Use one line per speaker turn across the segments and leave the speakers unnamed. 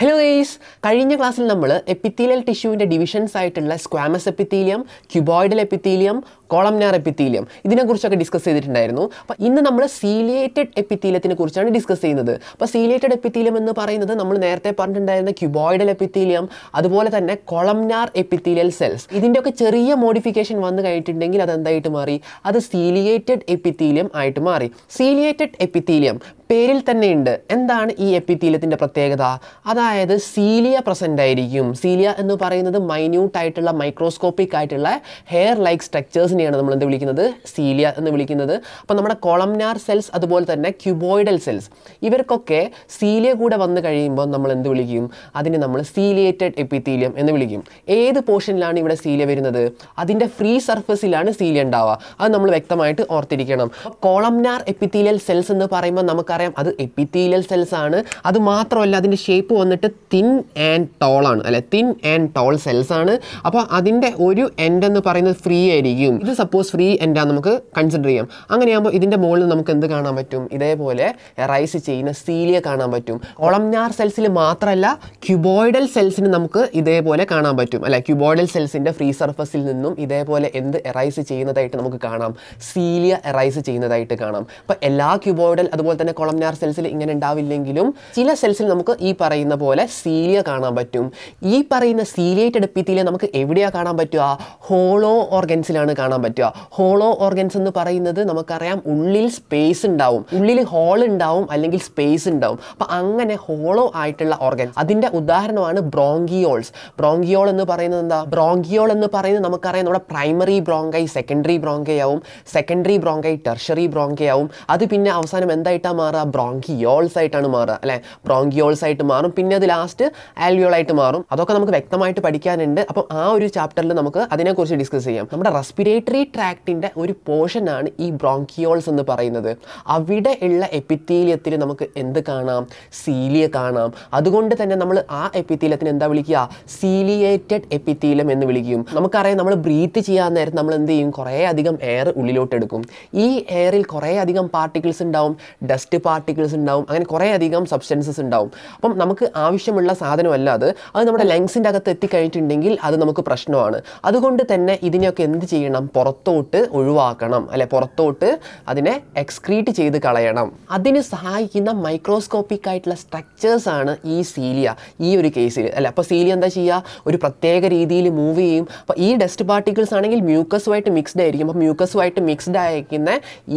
hello guys കഴിഞ്ഞ ക്ലാസ്സിൽ നമ്മൾ എപ്പിത്തീലിയൽ ടിഷ്യൂവിൻ്റെ ഡിവിഷൻസ് ആയിട്ടുള്ള squamous epithelium cuboidal epithelium columnar epithelium ഇതിനെക്കുറിച്ചൊക്കെ ഡിസ്കസ് ചെയ്തിട്ടുണ്ടായിരുന്നു അപ്പോൾ ഇന്ന് നമ്മൾ സീലിയേറ്റഡ് എപ്പിത്തീലിയത്തിനെ കുറിച്ചാണ് ഡിസ്കസ് ചെയ്യുന്നത് അപ്പോൾ സീലിയേറ്റഡ് എപ്പിത്തീലിയം എന്ന് പറയുന്നത് നമ്മൾ നേരത്തെ പറഞ്ഞിട്ടുണ്ടായിരുന്ന ക്യൂബോയിഡൽ എപ്പിത്തീലിയം അതുപോലെ തന്നെ കൊളംനാർ എപ്പിത്തീലിയൽ സെൽസ് ഇതിൻ്റെയൊക്കെ ചെറിയ മോഡിഫിക്കേഷൻ വന്നു കഴിഞ്ഞിട്ടുണ്ടെങ്കിൽ അത് എന്തായിട്ട് മാറി അത് സീലിയേറ്റഡ് എപ്പിത്തീലിയം ആയിട്ട് മാറി സീലിയേറ്റഡ് എപ്പിത്തീലിയം പേരിൽ തന്നെ ഉണ്ട് എന്താണ് ഈ എപ്പിത്തീലത്തിൻ്റെ പ്രത്യേകത അതായത് സീലിയ പ്രസൻ്റ് ആയിരിക്കും സീലിയ എന്ന് പറയുന്നത് മൈന്യൂട്ട് ആയിട്ടുള്ള മൈക്രോസ്കോപ്പിക് ആയിട്ടുള്ള ഹെയർ ലൈക്ക് സ്ട്രക്ചേഴ്സിന് തന്നെയാണ് നമ്മൾ എന്ത് വിളിക്കുന്നത് സീലിയ എന്ന് വിളിക്കുന്നത് അപ്പോൾ നമ്മുടെ കൊളംനാർ സെൽസ് അതുപോലെ തന്നെ ക്യൂബോയിഡൽ സെൽസ് ഇവർക്കൊക്കെ സീലിയ കൂടെ വന്നു കഴിയുമ്പോൾ നമ്മൾ എന്ത് വിളിക്കും അതിനെ നമ്മൾ സീലിയേറ്റഡ് എപ്പിത്തീലിയം എന്ന് വിളിക്കും ഏത് പോർഷനിലാണ് ഇവിടെ സീലിയ വരുന്നത് അതിൻ്റെ ഫ്രീ സർഫസിലാണ് സീലിയ ഉണ്ടാവുക അത് നമ്മൾ വ്യക്തമായിട്ട് ഓർത്തിരിക്കണം കോളംനാർ എപ്പിത്തീലിയൽ സെൽസ് എന്ന് പറയുമ്പോൾ നമുക്കറിയാം അത് എപ്പിത്തീലിയൽ സെൽസ് ആണ് അത് മാത്രമല്ല അതിൻ്റെ ഷേപ്പ് വന്നിട്ട് തിൻ ആൻഡ് ടോൾ ആണ് അല്ലെ തിൻ ആൻഡ് ടോൾ സെൽസ് ആണ് അപ്പോൾ അതിൻ്റെ ഒരു എൻഡ് എന്ന് പറയുന്നത് ഫ്രീ ആയിരിക്കും ഇത് സപ്പോസ് ഫ്രീ എൻഡാ നമുക്ക് കൺസിഡർ ചെയ്യാം അങ്ങനെയാകുമ്പോൾ ഇതിൻ്റെ മുകളിൽ നമുക്ക് എന്ത് കാണാൻ പറ്റും ഇതേപോലെ റൈസ് ചെയ്യുന്ന സീലിയ കാണാൻ പറ്റും ഒളംഞാർ സെൽസിൽ മാത്രമല്ല ക്യൂബോയിഡൽ സെൽസിന് നമുക്ക് ഇതേപോലെ കാണാൻ പറ്റും അല്ല ക്യൂബോയിഡൽ സെൽസിൻ്റെ ഫ്രീ സർഫസിൽ നിന്നും ഇതേപോലെ എന്ത് എറൈസ് ചെയ്യുന്നതായിട്ട് നമുക്ക് കാണാം സീലിയ എറൈസ് ചെയ്യുന്നതായിട്ട് കാണാം അപ്പോൾ എല്ലാ ക്യൂബോയിഡൽ അതുപോലെ തന്നെ കൊളംനാർ സെൽസിൽ ഇങ്ങനെ ഉണ്ടാവില്ലെങ്കിലും ചില സെൽസിൽ നമുക്ക് ഈ പറയുന്ന പോലെ സീലിയ കാണാൻ പറ്റും ഈ പറയുന്ന സീലിയേറ്റഡ് എടുപ്പിത്തിയിലെ നമുക്ക് എവിടെയാണ് കാണാൻ പറ്റുക ഹോളോ ഓർഗൻസിലാണ് കാണാൻ കാണാൻ പറ്റുക ഹോളോ ഓർഗൻസ് എന്ന് പറയുന്നത് നമുക്കറിയാം ഉള്ളിൽ സ്പേസ് ഉണ്ടാവും ഉള്ളിൽ ഹോൾ ഉണ്ടാവും അല്ലെങ്കിൽ സ്പേസ് ഉണ്ടാവും അപ്പൊ അങ്ങനെ ഹോളോ ആയിട്ടുള്ള ഓർഗൻ അതിൻ്റെ ഉദാഹരണമാണ് ബ്രോങ്കിയോൾസ് ബ്രോങ്കിയോൾ എന്ന് പറയുന്നത് എന്താ ബ്രോങ്കിയോൾ എന്ന് പറയുന്നത് നമുക്കറിയാം നമ്മുടെ പ്രൈമറി ബ്രോങ്കൈ സെക്കൻഡറി ബ്രോങ്കൈ ആവും സെക്കൻഡറി ബ്രോങ്കൈ ടെർഷറി ബ്രോങ്കൈ ആവും അത് പിന്നെ അവസാനം എന്തായിട്ടാണ് മാറുക ബ്രോങ്കിയോൾസ് ആയിട്ടാണ് മാറുക അല്ലേ ബ്രോങ്കിയോൾസ് ആയിട്ട് മാറും പിന്നെ അത് ലാസ്റ്റ് ആൽവിയോളായിട്ട് മാറും അതൊക്കെ നമുക്ക് വ്യക്തമായിട്ട് പഠിക്കാനുണ്ട് അപ്പം ആ ഒരു ചാപ്റ്ററിൽ നമുക്ക് അതിനെക്കുറിച്ച് ഡിസ്കസ് ചെയ്യാം നമ്മുടെ റെസ്പിറേറ്ററി യൂറിറ്ററി ട്രാക്റ്റിൻ്റെ ഒരു പോർഷനാണ് ഈ ബ്രോങ്കിയോൾസ് എന്ന് പറയുന്നത് അവിടെ ഉള്ള എപ്പിത്തീലിയത്തിൽ നമുക്ക് എന്ത് കാണാം സീലിയ കാണാം അതുകൊണ്ട് തന്നെ നമ്മൾ ആ എപ്പിത്തീലത്തിന് എന്താ വിളിക്കുക സീലിയേറ്റഡ് എപ്പിത്തീലം എന്ന് വിളിക്കും നമുക്കറിയാം നമ്മൾ ബ്രീത്ത് ചെയ്യാൻ നേരം നമ്മൾ എന്ത് ചെയ്യും കുറേ അധികം എയർ ഉള്ളിലോട്ട് എടുക്കും ഈ എയറിൽ കുറേ അധികം പാർട്ടിക്കിൾസ് ഉണ്ടാവും ഡസ്റ്റ് പാർട്ടിക്കിൾസ് ഉണ്ടാവും അങ്ങനെ കുറേ അധികം സബ്സ്റ്റൻസസ് ഉണ്ടാവും അപ്പം നമുക്ക് ആവശ്യമുള്ള സാധനമല്ല അത് അത് നമ്മുടെ ലങ്സിൻ്റെ അകത്ത് എത്തിക്കഴിഞ്ഞിട്ടുണ്ടെങ്കിൽ അത് നമുക്ക് പ്രശ്നമാണ് അതുകൊണ്ട് തന്നെ ഇതിനെയൊക്കെ എന്ത് ചെയ്യണം പുറത്തോട്ട് ഒഴിവാക്കണം അല്ലെ പുറത്തോട്ട് അതിനെ എക്സ്ക്രീറ്റ് ചെയ്ത് കളയണം അതിന് സഹായിക്കുന്ന മൈക്രോസ്കോപ്പിക് ആയിട്ടുള്ള സ്ട്രക്ചേഴ്സ് ആണ് ഈ സീലിയ ഈ ഒരു കേസിൽ അല്ലെ അപ്പോൾ സീലിയ എന്താ ചെയ്യുക ഒരു പ്രത്യേക രീതിയിൽ മൂവ് ചെയ്യും അപ്പോൾ ഈ ഡസ്റ്റ് പാർട്ടിക്കിൾസ് ആണെങ്കിൽ മ്യൂക്കസുമായിട്ട് മിക്സ്ഡ് ആയിരിക്കും അപ്പോൾ മ്യൂക്കസുമായിട്ട് മിക്സ്ഡ് ആയിരിക്കുന്ന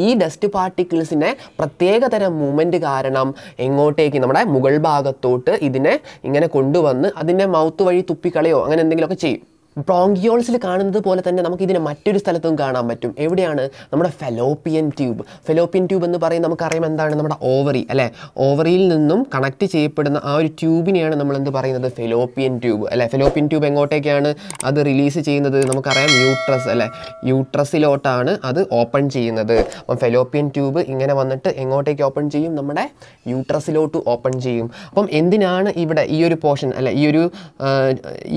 ഈ ഡസ്റ്റ് പാർട്ടിക്കിൾസിനെ പ്രത്യേക തരം മൂവ്മെൻറ്റ് കാരണം എങ്ങോട്ടേക്ക് നമ്മുടെ മുകൾ ഭാഗത്തോട്ട് ഇതിനെ ഇങ്ങനെ കൊണ്ടുവന്ന് അതിൻ്റെ മൗത്ത് വഴി തുപ്പിക്കളയോ അങ്ങനെ എന്തെങ്കിലുമൊക്കെ ചെയ്യും ബ്രോങ്കിയോൾസിൽ കാണുന്നത് പോലെ തന്നെ നമുക്ക് ഇതിനെ മറ്റൊരു സ്ഥലത്തും കാണാൻ പറ്റും എവിടെയാണ് നമ്മുടെ ഫെലോപ്പിയൻ ട്യൂബ് ഫെലോപ്പിയൻ ട്യൂബ് എന്ന് പറയുന്നത് നമുക്കറിയാം എന്താണ് നമ്മുടെ ഓവറി അല്ലേ ഓവറിയിൽ നിന്നും കണക്ട് ചെയ്യപ്പെടുന്ന ആ ഒരു ട്യൂബിനെയാണ് നമ്മൾ എന്ത് പറയുന്നത് ഫെലോപ്പിയൻ ട്യൂബ് അല്ലേ ഫെലോപ്പിയൻ ട്യൂബ് എങ്ങോട്ടേക്കാണ് അത് റിലീസ് ചെയ്യുന്നത് നമുക്കറിയാം യൂട്രസ് അല്ലേ യൂട്രസിലോട്ടാണ് അത് ഓപ്പൺ ചെയ്യുന്നത് അപ്പം ഫെലോപ്പിയൻ ട്യൂബ് ഇങ്ങനെ വന്നിട്ട് എങ്ങോട്ടേക്ക് ഓപ്പൺ ചെയ്യും നമ്മുടെ യൂട്രസിലോട്ട് ഓപ്പൺ ചെയ്യും അപ്പം എന്തിനാണ് ഇവിടെ ഈ ഒരു പോർഷൻ അല്ലെ ഈ ഒരു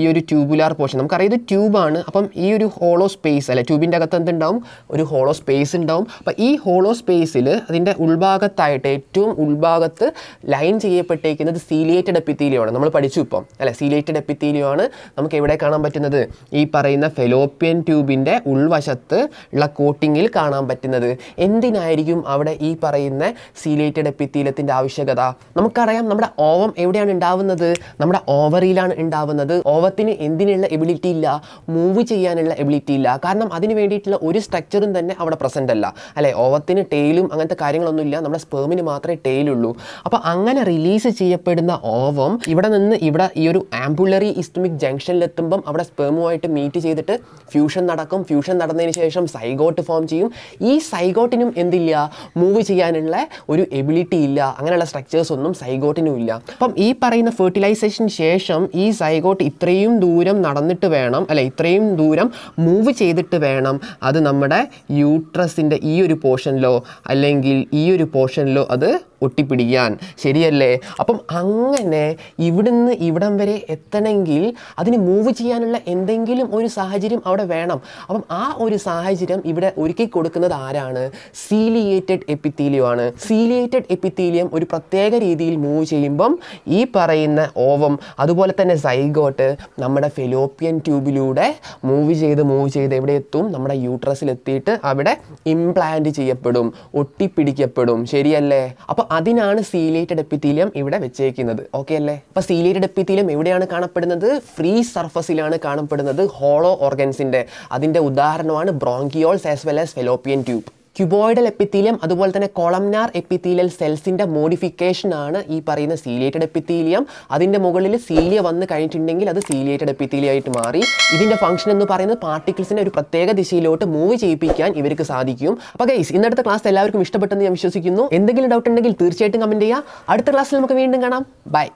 ഈ ഒരു ട്യൂബുലാർ പോർഷൻ നമുക്കറിയാം ഇത് ട്യൂബാണ് അപ്പം ഈ ഒരു ഹോളോ സ്പേസ് അല്ലെ ട്യൂബിൻ്റെ അകത്ത് എന്തുണ്ടാവും ഒരു ഹോളോ സ്പേസ് ഉണ്ടാവും അപ്പം ഈ ഹോളോ സ്പേസിൽ അതിൻ്റെ ഉൾഭാഗത്തായിട്ട് ഏറ്റവും ഉൾഭാഗത്ത് ലൈൻ ചെയ്യപ്പെട്ടേക്കുന്നത് സീലിയേറ്റഡ് എപ്പിത്തീലിയമാണ് നമ്മൾ പഠിച്ചു ഇപ്പം അല്ലെ സീലിയേറ്റഡ് എപ്പിത്തീലിയമാണ് നമുക്ക് എവിടെ കാണാൻ പറ്റുന്നത് ഈ പറയുന്ന ഫെലോപ്യൻ ട്യൂബിൻ്റെ ഉൾവശത്ത് ഉള്ള കോട്ടിങ്ങിൽ കാണാൻ പറ്റുന്നത് എന്തിനായിരിക്കും അവിടെ ഈ പറയുന്ന സീലിയേറ്റഡ് എപ്പിത്തീലത്തിൻ്റെ ആവശ്യകത നമുക്കറിയാം നമ്മുടെ ഓവം എവിടെയാണ് ഉണ്ടാവുന്നത് നമ്മുടെ ഓവറിയിലാണ് ഉണ്ടാവുന്നത് ഓവത്തിന് എന്തിനുള്ള എബിലിറ്റി ഇല്ല മൂവ് ചെയ്യാനുള്ള എബിലിറ്റി ഇല്ല കാരണം അതിന് വേണ്ടിയിട്ടുള്ള ഒരു സ്ട്രക്ചറും തന്നെ അവിടെ പ്രസൻ്റ് അല്ല അല്ലേ ഓവത്തിന് ടെയിലും അങ്ങനത്തെ കാര്യങ്ങളൊന്നുമില്ല നമ്മുടെ സ്പേമിന് മാത്രമേ ടെയിലുള്ളൂ അപ്പോൾ അങ്ങനെ റിലീസ് ചെയ്യപ്പെടുന്ന ഓവം ഇവിടെ നിന്ന് ഇവിടെ ഈ ഒരു ആംബുലറി ഇസ്റ്റമിക് ജംഗ്ഷനിലെത്തുമ്പം അവിടെ സ്പേമുമായിട്ട് മീറ്റ് ചെയ്തിട്ട് ഫ്യൂഷൻ നടക്കും ഫ്യൂഷൻ നടന്നതിന് ശേഷം സൈഗോട്ട് ഫോം ചെയ്യും ഈ സൈഗോട്ടിനും എന്തില്ല മൂവ് ചെയ്യാനുള്ള ഒരു എബിലിറ്റി ഇല്ല അങ്ങനെയുള്ള സ്ട്രക്ചേഴ്സ് ഒന്നും സൈഗോട്ടിനും ഇല്ല അപ്പം ഈ പറയുന്ന ഫെർട്ടിലൈസേഷൻ ശേഷം ഈ സൈഗോട്ട് ഇത്രയും ദൂരം നടന്നിട്ട് വേണം വേണം അല്ലെ ഇത്രയും ദൂരം മൂവ് ചെയ്തിട്ട് വേണം അത് നമ്മുടെ യൂട്രസിൻ്റെ ഈ ഒരു പോർഷനിലോ അല്ലെങ്കിൽ ഈ ഒരു പോർഷനിലോ അത് ഒട്ടിപ്പിടിക്കാൻ ശരിയല്ലേ അപ്പം അങ്ങനെ ഇവിടുന്ന് ഇവിടം വരെ എത്തണമെങ്കിൽ അതിന് മൂവ് ചെയ്യാനുള്ള എന്തെങ്കിലും ഒരു സാഹചര്യം അവിടെ വേണം അപ്പം ആ ഒരു സാഹചര്യം ഇവിടെ ഒരുക്കി കൊടുക്കുന്നത് ആരാണ് സീലിയേറ്റഡ് എപ്പിത്തീലിയോ ആണ് സീലിയേറ്റഡ് എപ്പിത്തീലിയം ഒരു പ്രത്യേക രീതിയിൽ മൂവ് ചെയ്യുമ്പം ഈ പറയുന്ന ഓവം അതുപോലെ തന്നെ സൈഗോട്ട് നമ്മുടെ ഫെലോപ്യൻ ട്യൂബിലൂടെ മൂവ് ചെയ്ത് മൂവ് ചെയ്ത് എവിടെ എത്തും നമ്മുടെ യൂട്രസിൽ എത്തിയിട്ട് അവിടെ ഇംപ്ലാന്റ് ചെയ്യപ്പെടും ഒട്ടിപ്പിടിക്കപ്പെടും ശരിയല്ലേ അപ്പോൾ അതിനാണ് സീലേറ്റഡ് എപ്പിത്തീലിയം ഇവിടെ വെച്ചേക്കുന്നത് ഓക്കെ അല്ലേ അപ്പോൾ സീലേറ്റഡ് എപ്പിത്തീലിയം എവിടെയാണ് കാണപ്പെടുന്നത് ഫ്രീ സർഫസിലാണ് കാണപ്പെടുന്നത് ഹോളോ ഓർഗൻസിൻ്റെ അതിൻ്റെ ഉദാഹരണമാണ് bronchioles as well as fallopian tube cuboidal epithelium അതുപോലെ തന്നെ കൊളംനാർ എപ്പിത്തീലിയൽ സെൽസിൻ്റെ മോഡിഫിക്കേഷനാണ് ഈ പറയുന്ന സീലിയേറ്റഡ് എപ്പിത്തീലിയം അതിൻ്റെ മുകളിൽ സീലിയ വന്ന് കഴിഞ്ഞിട്ടുണ്ടെങ്കിൽ അത് സീലിയേറ്റഡ് എപ്പിത്തീലിയായിട്ട് മാറി ഇതിൻ്റെ ഫംഗ്ഷൻ എന്ന് പറയുന്നത് പാർട്ടിക്കിൾസിനെ ഒരു പ്രത്യേക ദിശയിലോട്ട് മൂവ് ചെയ്യിപ്പിക്കാൻ ഇവർക്ക് സാധിക്കും അപ്പോൾ ഗൈസ് ഇന്നത്തെ ക്ലാസ് എല്ലാവർക്കും ഇഷ്ടപ്പെട്ടെന്ന് ഞാൻ വിശ്വസിക്കുന്നു എന്തെങ്കിലും ഡൗട്ട് ഉണ്ടെങ്കിൽ തീർച്ചയായിട്ടും കമൻറ്റ് ചെയ്യുക അടുത്ത ക്ലാസ്സിൽ നമുക്ക് വീണ്ടും കാണാം ബൈ